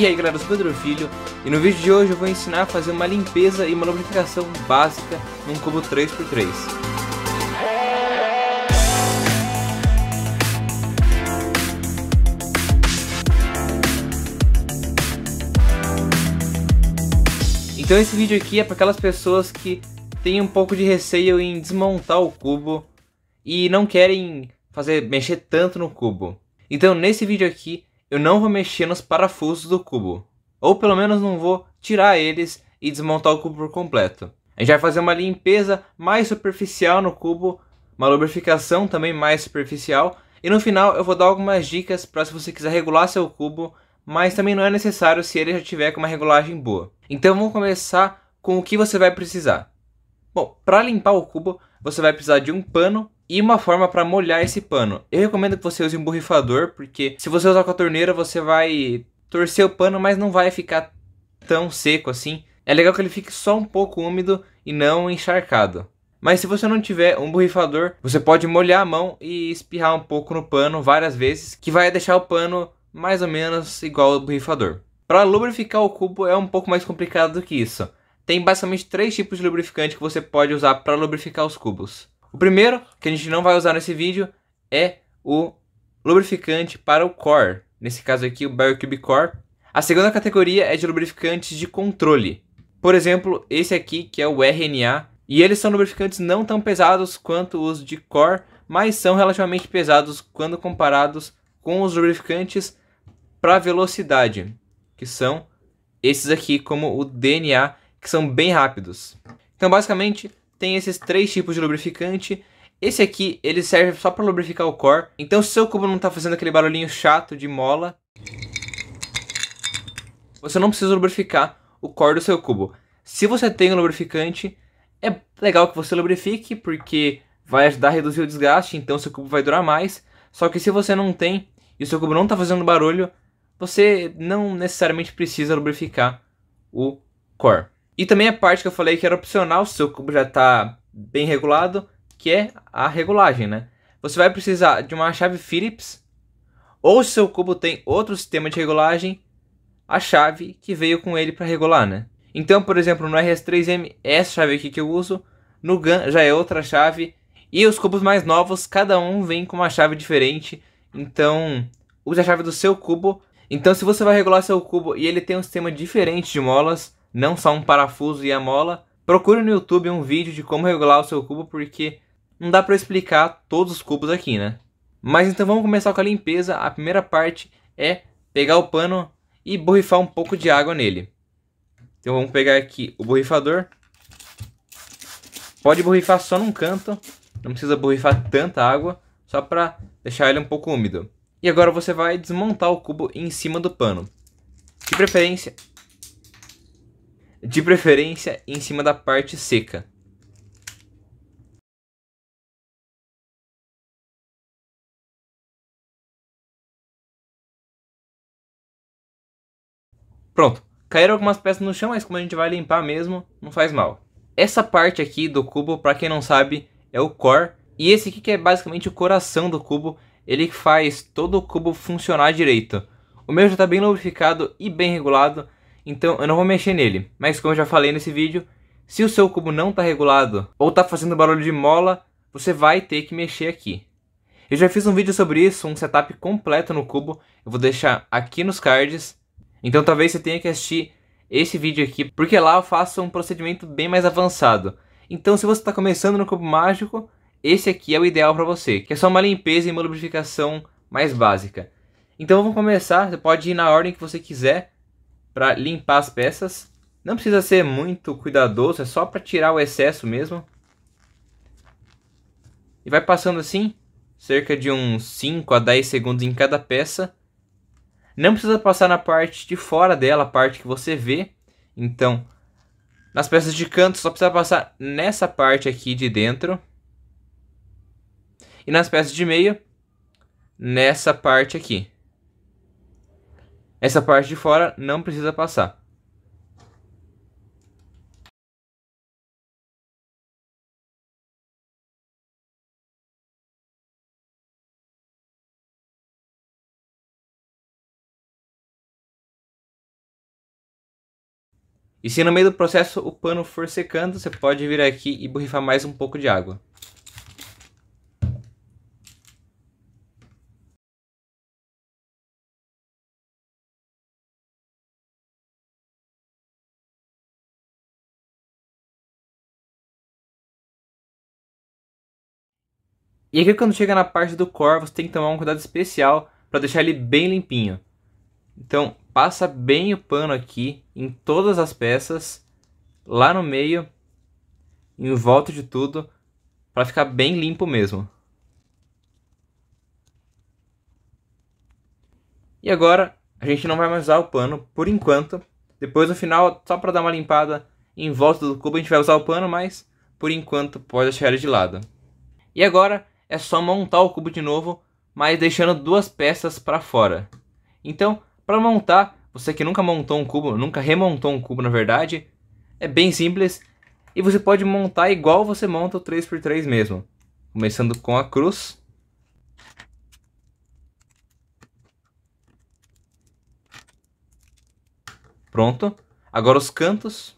E aí galera, eu sou Pedro Filho e no vídeo de hoje eu vou ensinar a fazer uma limpeza e uma lubrificação básica num cubo 3x3. Então esse vídeo aqui é para aquelas pessoas que têm um pouco de receio em desmontar o cubo e não querem fazer mexer tanto no cubo. Então nesse vídeo aqui eu não vou mexer nos parafusos do cubo. Ou pelo menos não vou tirar eles e desmontar o cubo por completo. A gente vai fazer uma limpeza mais superficial no cubo, uma lubrificação também mais superficial. E no final eu vou dar algumas dicas para se você quiser regular seu cubo, mas também não é necessário se ele já tiver com uma regulagem boa. Então vamos começar com o que você vai precisar. Bom, para limpar o cubo, você vai precisar de um pano e uma forma para molhar esse pano. Eu recomendo que você use um borrifador, porque se você usar com a torneira, você vai torcer o pano, mas não vai ficar tão seco assim. É legal que ele fique só um pouco úmido e não encharcado. Mas se você não tiver um borrifador, você pode molhar a mão e espirrar um pouco no pano várias vezes, que vai deixar o pano mais ou menos igual ao borrifador. Para lubrificar o cubo é um pouco mais complicado do que isso. Tem basicamente três tipos de lubrificante que você pode usar para lubrificar os cubos. O primeiro, que a gente não vai usar nesse vídeo, é o lubrificante para o core. Nesse caso aqui, o BioCube Core. A segunda categoria é de lubrificantes de controle. Por exemplo, esse aqui, que é o RNA. E eles são lubrificantes não tão pesados quanto os de core, mas são relativamente pesados quando comparados com os lubrificantes para velocidade, que são esses aqui, como o DNA, que são bem rápidos. Então, basicamente, tem esses três tipos de lubrificante. Esse aqui, ele serve só para lubrificar o core. Então, se o seu cubo não está fazendo aquele barulhinho chato de mola, você não precisa lubrificar o core do seu cubo. Se você tem um lubrificante, é legal que você lubrifique, porque vai ajudar a reduzir o desgaste, então seu cubo vai durar mais. Só que se você não tem e o seu cubo não está fazendo barulho, você não necessariamente precisa lubrificar o core. E também a parte que eu falei que era opcional, se o cubo já está bem regulado, que é a regulagem, né? Você vai precisar de uma chave Phillips, ou se o cubo tem outro sistema de regulagem, a chave que veio com ele para regular, né? Então, por exemplo, no RS3M, essa chave aqui que eu uso, no GAN já é outra chave, e os cubos mais novos, cada um vem com uma chave diferente, então use a chave do seu cubo. Então, se você vai regular seu cubo e ele tem um sistema diferente de molas, não só um parafuso e a mola, procure no YouTube um vídeo de como regular o seu cubo, porque não dá para explicar todos os cubos aqui, né? Mas então vamos começar com a limpeza. A primeira parte é pegar o pano e borrifar um pouco de água nele. Então vamos pegar aqui o borrifador. Pode borrifar só num canto, não precisa borrifar tanta água, só para deixar ele um pouco úmido. E agora você vai desmontar o cubo em cima do pano. De preferência, de preferência em cima da parte seca. Pronto, caíram algumas peças no chão, mas como a gente vai limpar mesmo, não faz mal. Essa parte aqui do cubo, para quem não sabe, é o core. E esse aqui que é basicamente o coração do cubo, ele faz todo o cubo funcionar direito. O meu já está bem lubrificado e bem regulado, então eu não vou mexer nele. Mas como eu já falei nesse vídeo, se o seu cubo não está regulado ou está fazendo barulho de mola, você vai ter que mexer aqui. Eu já fiz um vídeo sobre isso, um setup completo no cubo, eu vou deixar aqui nos cards. Então talvez você tenha que assistir esse vídeo aqui, porque lá eu faço um procedimento bem mais avançado. Então se você está começando no cubo mágico, esse aqui é o ideal para você, que é só uma limpeza e uma lubrificação mais básica. Então vamos começar, você pode ir na ordem que você quiser, para limpar as peças. Não precisa ser muito cuidadoso, é só para tirar o excesso mesmo. E vai passando assim, cerca de uns 5 a 10 segundos em cada peça. Não precisa passar na parte de fora dela, a parte que você vê. Então, nas peças de canto, só precisa passar nessa parte aqui de dentro. E nas peças de meio, nessa parte aqui. Essa parte de fora não precisa passar. E se no meio do processo o pano for secando, você pode vir aqui e borrifar mais um pouco de água. E aqui quando chega na parte do core, você tem que tomar um cuidado especial para deixar ele bem limpinho. Então, passa bem o pano aqui em todas as peças, lá no meio, em volta de tudo, para ficar bem limpo mesmo. E agora, a gente não vai mais usar o pano por enquanto. Depois no final, só para dar uma limpada em volta do cubo, a gente vai usar o pano, mas por enquanto pode deixar ele de lado. E agora, é só montar o cubo de novo, mas deixando duas peças para fora. Então, para montar, você que nunca montou um cubo, nunca remontou um cubo na verdade, é bem simples e você pode montar igual você monta o 3x3 mesmo. Começando com a cruz. Pronto. Agora os cantos.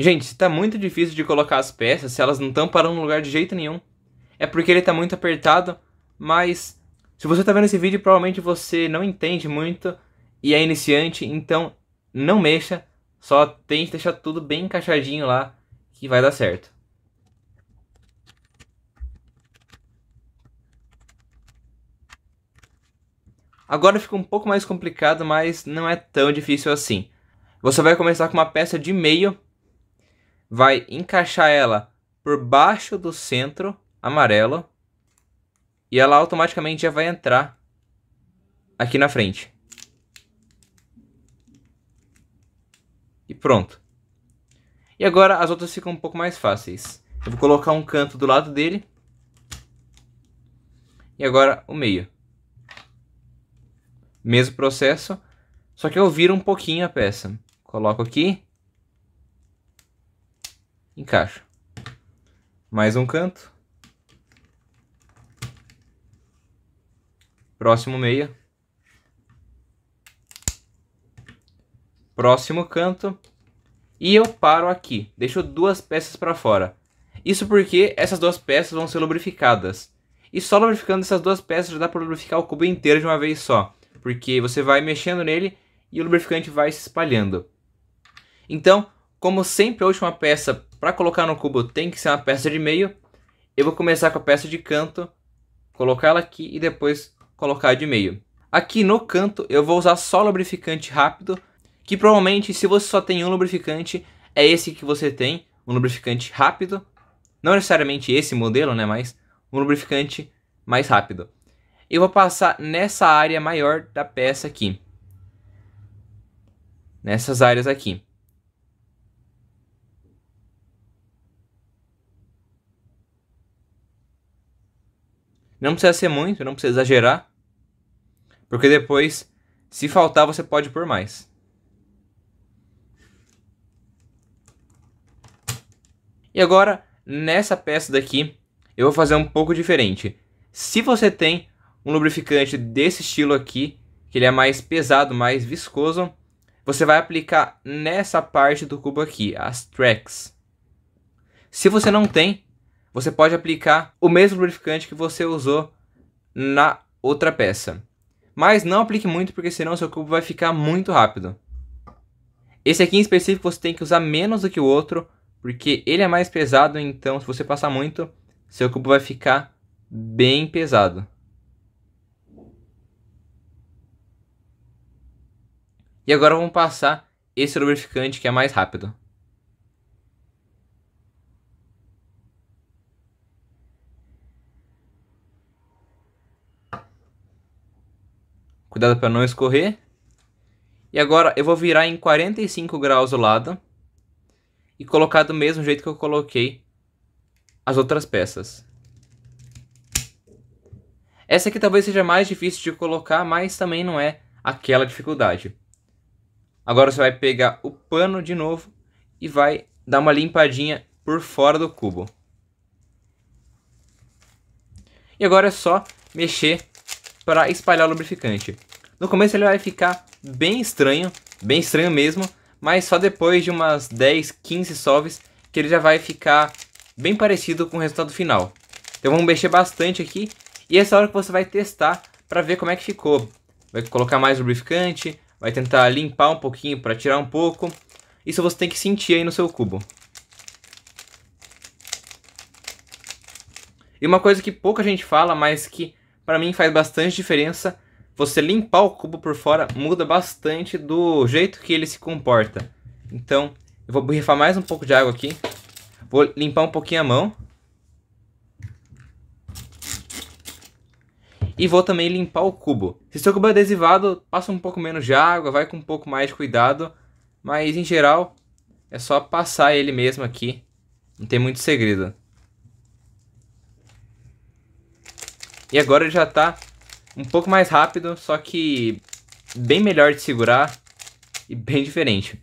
Gente, tá muito difícil de colocar as peças se elas não estão parando no lugar de jeito nenhum. É porque ele tá muito apertado, mas se você tá vendo esse vídeo, provavelmente você não entende muito e é iniciante, então não mexa, só tente deixar tudo bem encaixadinho lá que vai dar certo. Agora fica um pouco mais complicado, mas não é tão difícil assim. Você vai começar com uma peça de meio vai encaixar ela por baixo do centro amarelo e ela automaticamente já vai entrar aqui na frente. E pronto. E agora as outras ficam um pouco mais fáceis. Eu vou colocar um canto do lado dele. E agora o meio. Mesmo processo, só que eu viro um pouquinho a peça. Coloco aqui encaixa. Mais um canto. Próximo meia. Próximo canto. E eu paro aqui. Deixo duas peças para fora. Isso porque essas duas peças vão ser lubrificadas. E só lubrificando essas duas peças já dá para lubrificar o cubo inteiro de uma vez só. Porque você vai mexendo nele e o lubrificante vai se espalhando. Então, como sempre a última peça para colocar no cubo tem que ser uma peça de meio. Eu vou começar com a peça de canto, colocá-la aqui e depois colocar de meio. Aqui no canto eu vou usar só lubrificante rápido, que provavelmente se você só tem um lubrificante, é esse que você tem, um lubrificante rápido. Não necessariamente esse modelo, né, mas um lubrificante mais rápido. Eu vou passar nessa área maior da peça aqui. Nessas áreas aqui. Não precisa ser muito, não precisa exagerar. Porque depois, se faltar, você pode pôr mais. E agora, nessa peça daqui, eu vou fazer um pouco diferente. Se você tem um lubrificante desse estilo aqui, que ele é mais pesado, mais viscoso, você vai aplicar nessa parte do cubo aqui, as tracks. Se você não tem, você pode aplicar o mesmo lubrificante que você usou na outra peça. Mas não aplique muito, porque senão seu cubo vai ficar muito rápido. Esse aqui em específico você tem que usar menos do que o outro, porque ele é mais pesado, então se você passar muito, seu cubo vai ficar bem pesado. E agora vamos passar esse lubrificante que é mais rápido. Cuidado para não escorrer. E agora eu vou virar em 45 graus o lado. E colocar do mesmo jeito que eu coloquei as outras peças. Essa aqui talvez seja mais difícil de colocar, mas também não é aquela dificuldade. Agora você vai pegar o pano de novo e vai dar uma limpadinha por fora do cubo. E agora é só mexer para espalhar o lubrificante. No começo ele vai ficar bem estranho, bem estranho mesmo, mas só depois de umas 10, 15 solves que ele já vai ficar bem parecido com o resultado final. Então vamos mexer bastante aqui e é essa hora que você vai testar para ver como é que ficou. Vai colocar mais lubrificante, vai tentar limpar um pouquinho para tirar um pouco. Isso você tem que sentir aí no seu cubo. E uma coisa que pouca gente fala, mas que para mim faz bastante diferença. Você limpar o cubo por fora muda bastante do jeito que ele se comporta. Então, eu vou borrifar mais um pouco de água aqui. Vou limpar um pouquinho a mão. E vou também limpar o cubo. Se seu cubo é adesivado, passa um pouco menos de água, vai com um pouco mais de cuidado. Mas em geral, é só passar ele mesmo aqui. Não tem muito segredo. E agora já tá um pouco mais rápido, só que bem melhor de segurar e bem diferente.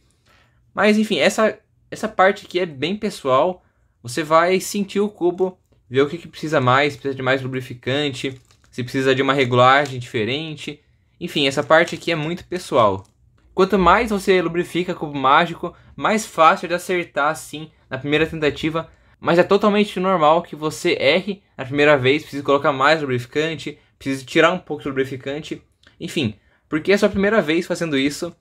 Mas enfim, essa, essa parte aqui é bem pessoal. Você vai sentir o cubo, ver o que, que precisa mais, se precisa de mais lubrificante, se precisa de uma regulagem diferente. Enfim, essa parte aqui é muito pessoal. Quanto mais você lubrifica cubo mágico, mais fácil de acertar assim na primeira tentativa mas é totalmente normal que você erre na primeira vez, precise colocar mais lubrificante, precise tirar um pouco de lubrificante, enfim, porque é a sua primeira vez fazendo isso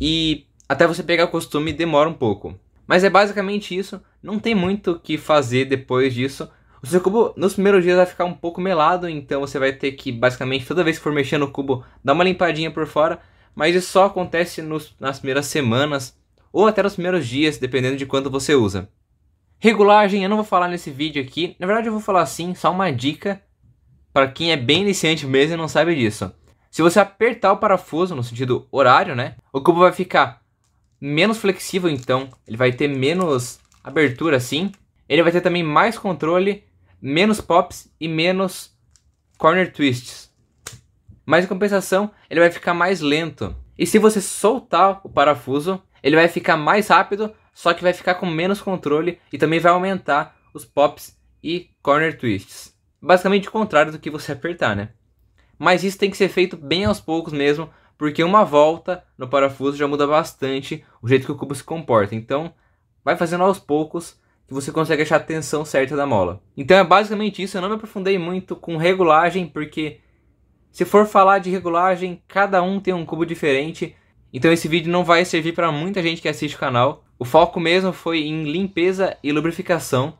e até você pegar o costume demora um pouco. Mas é basicamente isso, não tem muito o que fazer depois disso. O seu cubo nos primeiros dias vai ficar um pouco melado, então você vai ter que basicamente toda vez que for mexer no cubo dar uma limpadinha por fora, mas isso só acontece nos, nas primeiras semanas ou até nos primeiros dias, dependendo de quanto você usa. Regulagem eu não vou falar nesse vídeo aqui, na verdade eu vou falar assim, só uma dica para quem é bem iniciante mesmo e não sabe disso. Se você apertar o parafuso no sentido horário, né, o cubo vai ficar menos flexível então, ele vai ter menos abertura assim, ele vai ter também mais controle, menos pops e menos corner twists. Mas em compensação, ele vai ficar mais lento. E se você soltar o parafuso, ele vai ficar mais rápido, só que vai ficar com menos controle e também vai aumentar os pops e corner twists. Basicamente o contrário do que você apertar, né? Mas isso tem que ser feito bem aos poucos mesmo, porque uma volta no parafuso já muda bastante o jeito que o cubo se comporta. Então, vai fazendo aos poucos que você consegue achar a tensão certa da mola. Então é basicamente isso, eu não me aprofundei muito com regulagem, porque se for falar de regulagem, cada um tem um cubo diferente. Então esse vídeo não vai servir para muita gente que assiste o canal, o foco mesmo foi em limpeza e lubrificação.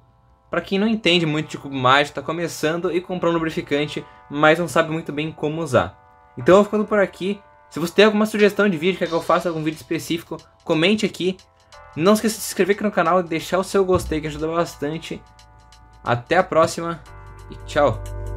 Para quem não entende muito de cubo mágico, está começando e comprou um lubrificante, mas não sabe muito bem como usar. Então eu vou ficando por aqui. Se você tem alguma sugestão de vídeo, quer que eu faça algum vídeo específico, comente aqui. Não esqueça de se inscrever aqui no canal e deixar o seu gostei que ajuda bastante. Até a próxima e tchau!